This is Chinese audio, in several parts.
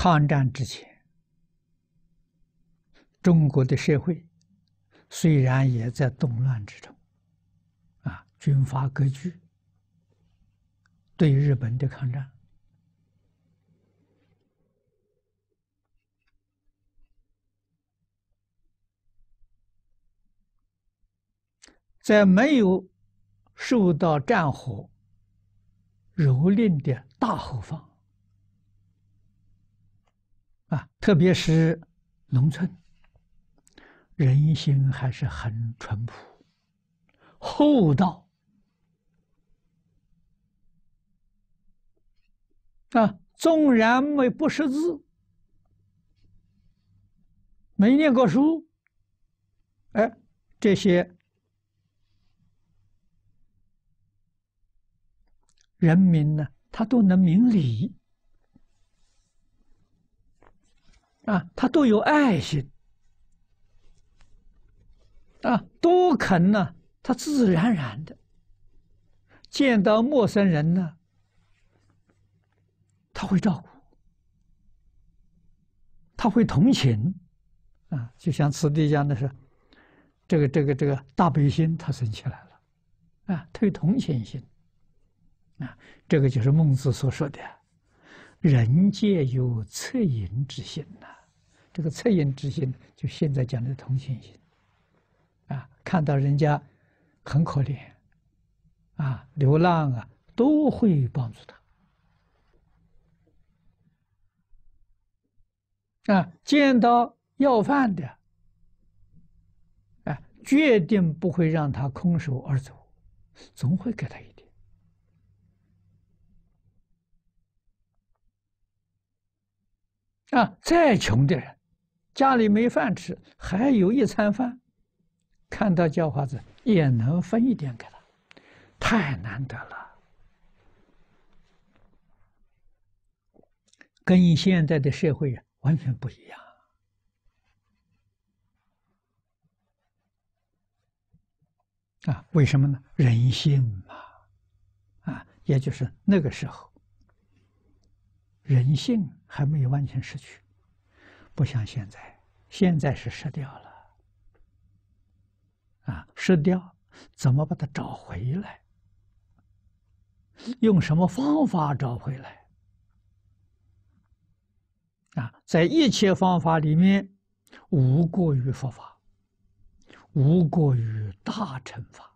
抗战之前，中国的社会虽然也在动乱之中，啊，军阀割据，对日本的抗战，在没有受到战火蹂躏的大后方。特别是农村，人心还是很淳朴、厚道啊。纵然没不识字，没念过书，哎，这些人民呢，他都能明理。啊，他都有爱心，啊，多肯呢，他自然然的见到陌生人呢，他会照顾，他会同情，啊，就像此地讲的是，这个这个这个大悲心他生起来了，啊，他有同情心，啊，这个就是孟子所说的，人皆有恻隐之心呐。这个恻隐之心，就现在讲的同情心，啊，看到人家很可怜，啊，流浪啊，都会帮助他，啊，见到要饭的，啊，决定不会让他空手而走，总会给他一点，啊，再穷的人。家里没饭吃，还有一餐饭，看到叫花子也能分一点给他，太难得了，跟现在的社会完全不一样啊！为什么呢？人性嘛，啊，也就是那个时候，人性还没有完全失去。不像现在，现在是失掉了，啊，失掉怎么把它找回来？用什么方法找回来？啊，在一切方法里面，无过于佛法，无过于大乘法，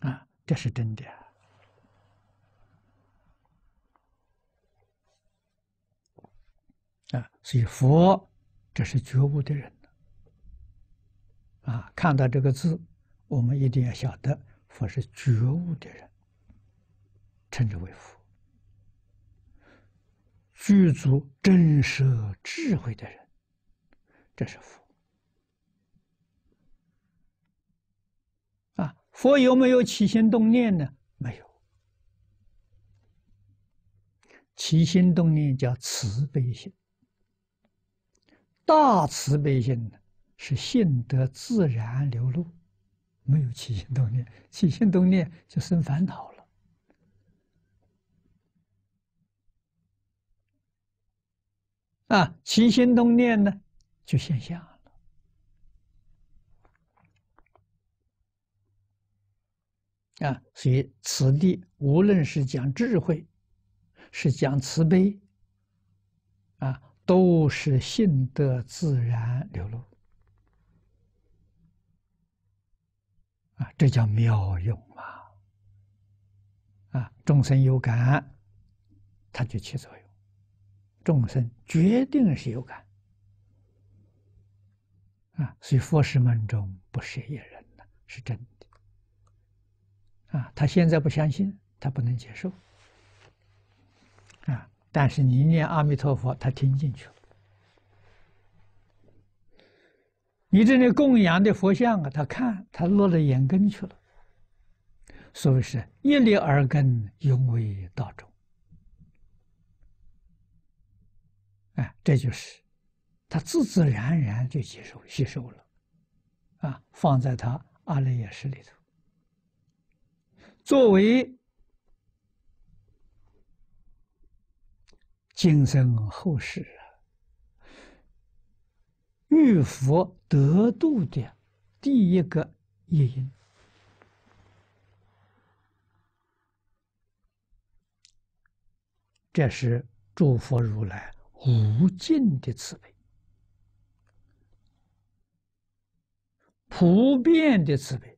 啊，这是真的。啊，所以佛，这是觉悟的人，啊，看到这个字，我们一定要晓得，佛是觉悟的人，称之为佛，具足真实智慧的人，这是佛。啊，佛有没有起心动念呢？没有，起心动念叫慈悲心。大慈悲心呢，是性德自然流露，没有起心动念；起心动念就生烦恼了。啊，起心动念呢，就现象。了。啊，所以此地无论是讲智慧，是讲慈悲，啊。都是性的自然流露啊，这叫妙用嘛！啊，众生有感，它就起作用；众生决定是有感啊，所以佛是门中不是一人的，是真的。啊，他现在不相信，他不能接受。啊。但是你念阿弥陀佛，他听进去了。你这那供养的佛像啊，他看，他落了眼根去了。所谓是一粒耳根永为道中。哎，这就是，他自自然然就接受吸收了，啊，放在他阿赖耶识里头，作为。今生后世啊，遇佛得度的，第一个原因，这是诸佛如来无尽的慈悲，普遍的慈悲。